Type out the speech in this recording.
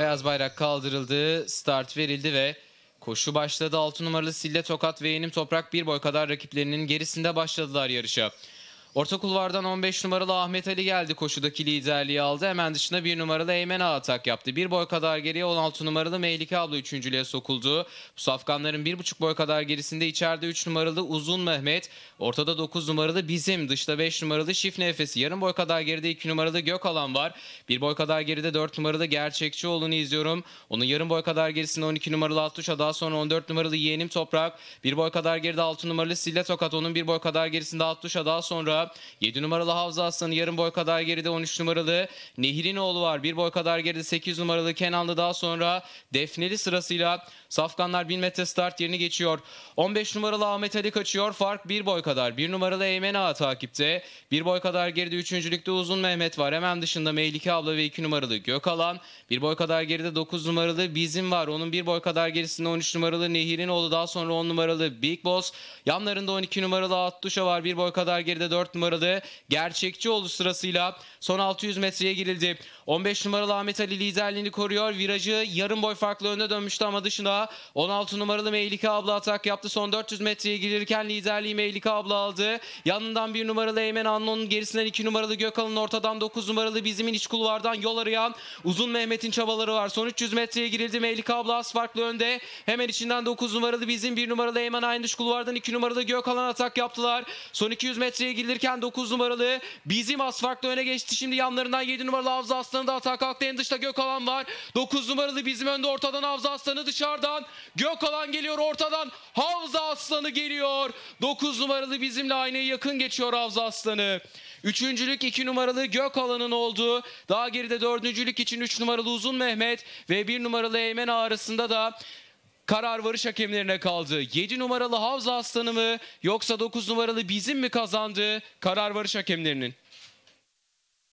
Beyaz bayrak kaldırıldı, start verildi ve koşu başladı. 6 numaralı Sille Tokat ve Yenim Toprak bir boy kadar rakiplerinin gerisinde başladılar yarışa. Orta kulvardan 15 numaralı Ahmet Ali geldi koşudaki liderliği aldı. Hemen dışına 1 numaralı Eymen Ağa atak yaptı. Bir boy kadar geriye 16 numaralı Mehlike abla üçüncülüğe sokuldu. Bu safkanların 1,5 boy kadar gerisinde içeride 3 numaralı Uzun Mehmet. Ortada 9 numaralı Bizim. Dışta 5 numaralı Şifne Efes'i. Yarım boy kadar geride 2 numaralı Gökalan var. Bir boy kadar geride 4 numaralı Gerçekçioğlu'nu izliyorum. Onun yarım boy kadar gerisinde 12 numaralı Attuşa. Daha sonra 14 numaralı Yeğenim Toprak. Bir boy kadar geride 6 numaralı Sille Tokat. Onun bir boy kadar gerisinde Attuşa. Daha sonra havza. 7 numaralı havza Aslan yarım boy kadar geride 13 numaralı Nehir'in oğlu var. Bir boy kadar geride 8 numaralı Kenanlı daha sonra Defneli sırasıyla Safkanlar 1000 metre start yerini geçiyor. 15 numaralı Ahmet Ali kaçıyor. Fark bir boy kadar. Bir numaralı Eymen Ağa takipte. Bir boy kadar geride üçüncülükte Uzun Mehmet var. Hemen dışında Melike abla ve iki numaralı Gökalan. Bir boy kadar geride 9 numaralı Bizim var. Onun bir boy kadar gerisinde 13 numaralı Nehir'in oğlu. Daha sonra 10 numaralı Big Boss. Yanlarında 12 numaralı Attuşa var. Bir boy kadar geride 4 14 numaralı Gerçekçioğlu sırasıyla son 600 metreye girildi. 15 numaralı Ahmet Ali liderliğini koruyor. Virajı yarım boy farklı önde dönmüştü ama dışında 16 numaralı Meylike abla atak yaptı. Son 400 metreye girirken liderliği Meylike abla aldı. Yanından bir numaralı Eymen Anlon'un gerisinden 2 numaralı gökalın ortadan 9 numaralı bizimin iç kulvardan yol arayan Uzun Mehmet'in çabaları var. Son 300 metreye girildi. Meylike abla az farklı önde. Hemen içinden 9 numaralı bizim 1 numaralı Eymen dış kulvardan 2 numaralı gökalın atak yaptılar. Son 200 metreye girilirken gelirken 9 numaralı bizim az öne geçti. Şimdi yanlarından 7 numaralı avza Aslan'ı da atağa kalktı. En dışta Gökalan var. 9 numaralı bizim önde ortadan avza Aslan'ı dışarıdan. Gökalan geliyor ortadan. Havza Aslan'ı geliyor. 9 numaralı bizimle aynaya yakın geçiyor avza Aslan'ı. Üçüncülük 2 numaralı Gökalan'ın olduğu. Daha geride dördüncülük için 3 numaralı Uzun Mehmet ve 1 numaralı Eymen arasında da Karar varış hakemlerine kaldı. 7 numaralı Havza Aslanı mı yoksa 9 numaralı bizim mi kazandı? Karar varış hakemlerinin.